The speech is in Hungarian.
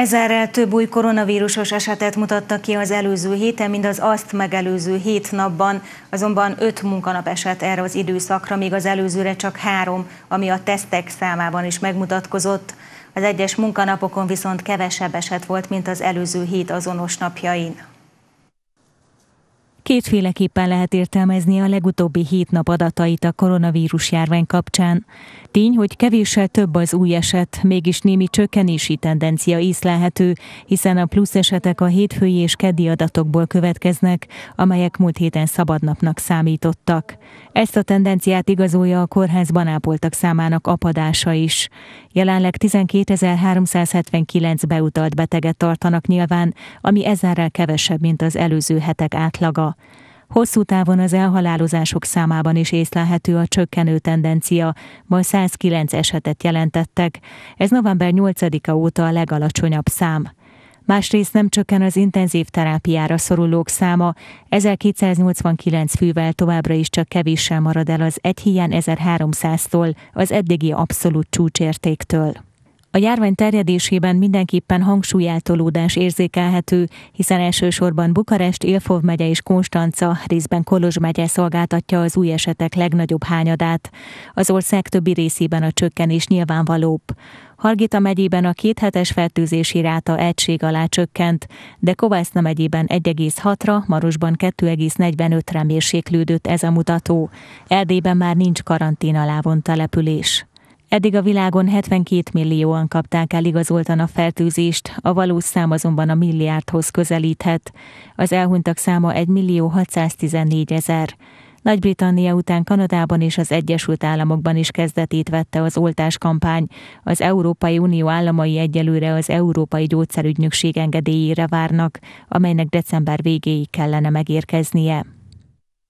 Ezerrel több új koronavírusos esetet mutattak ki az előző héten, mint az azt megelőző hét napban, azonban öt munkanap esett erre az időszakra, míg az előzőre csak három, ami a tesztek számában is megmutatkozott. Az egyes munkanapokon viszont kevesebb eset volt, mint az előző hét azonos napjain. Kétféleképpen lehet értelmezni a legutóbbi hét nap adatait a koronavírus járvány kapcsán. Tény, hogy kevéssel több az új eset, mégis némi csökkenési tendencia észlelhető, hiszen a plusz esetek a hétfői és keddi adatokból következnek, amelyek múlt héten szabadnapnak számítottak. Ezt a tendenciát igazolja a kórházban ápoltak számának apadása is. Jelenleg 12.379 beutalt beteget tartanak nyilván, ami ezárral kevesebb, mint az előző hetek átlaga. Hosszú távon az elhalálozások számában is észlelhető a csökkenő tendencia, ma 109 esetet jelentettek, ez november 8-a óta a legalacsonyabb szám. Másrészt nem csökken az intenzív terápiára szorulók száma, 1289 fűvel továbbra is csak kevéssel marad el az egy hiány 1300-tól, az eddigi abszolút csúcsértéktől. A járvány terjedésében mindenképpen hangsúlyeltolódás érzékelhető, hiszen elsősorban Bukarest, Ilfov megye és Konstanca, részben Kolozs megye szolgáltatja az új esetek legnagyobb hányadát. Az ország többi részében a csökkenés nyilvánvalóbb. Hargita megyében a kéthetes fertőzési ráta egység alá csökkent, de Kovászna megyében 1,6-ra, Marosban 2,45-re mérséklődött ez a mutató. Erdélyben már nincs karantén alá vont település. Eddig a világon 72 millióan kapták el igazoltan a fertőzést, a valós szám azonban a milliárdhoz közelíthet. Az elhunytak száma 1 millió 614 ezer. Nagy-Britannia után Kanadában és az Egyesült Államokban is kezdetét vette az kampány. Az Európai Unió államai egyelőre az Európai Gyógyszerügynökség engedélyére várnak, amelynek december végéig kellene megérkeznie.